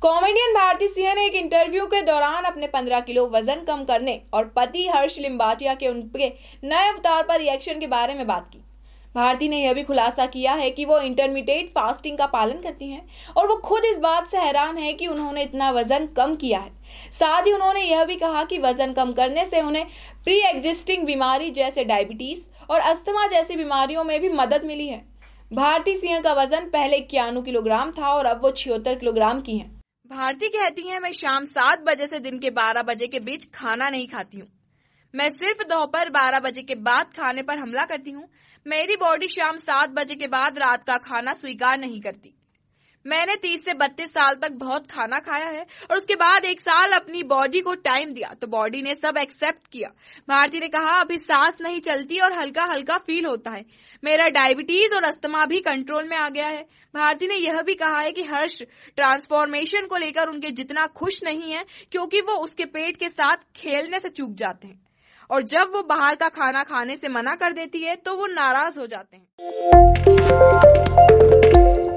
comedian Bharti Singh ने एक interview के दौरान अपने 15 किलो वजन कम करने और पति हर्ष लिम्बाटिया के उनके नए अवतार पर रिएक्शन के बारे में बात की भारती ने यह भी खुलासा किया है कि वो इंटरमीडिएट फास्टिंग का पालन करती हैं और वो खुद इस बात से हैरान है कि उन्होंने इतना वजन कम किया है साथ ही उन्होंने यह भी कहा कि वजन कम करने से उन्हें प्री एग्जिस्टिंग बीमारी जैसे डायबिटीज और अस्थमा जैसी बीमारियों में भी मदद मिली है भारतीय सिंह का वजन पहले इक्यानवे किलोग्राम था और अब वो छिहत्तर किलोग्राम की है भारती कहती है मैं शाम सात बजे से दिन के बारह बजे के बीच खाना नहीं खाती हूँ मैं सिर्फ दोपहर बारह बजे के बाद खाने पर हमला करती हूँ मेरी बॉडी शाम सात बजे के बाद रात का खाना स्वीकार नहीं करती मैंने तीस से बत्तीस साल तक बहुत खाना खाया है और उसके बाद एक साल अपनी बॉडी को टाइम दिया तो बॉडी ने सब एक्सेप्ट किया भारती ने कहा अभी सांस नहीं चलती और हल्का हल्का फील होता है मेरा डायबिटीज और अस्थमा भी कंट्रोल में आ गया है भारती ने यह भी कहा है कि हर्ष ट्रांसफॉर्मेशन को लेकर उनके जितना खुश नहीं है क्योंकि वो उसके पेट के साथ खेलने से चूक जाते हैं और जब वो बाहर का खाना खाने से मना कर देती है तो वो नाराज हो जाते हैं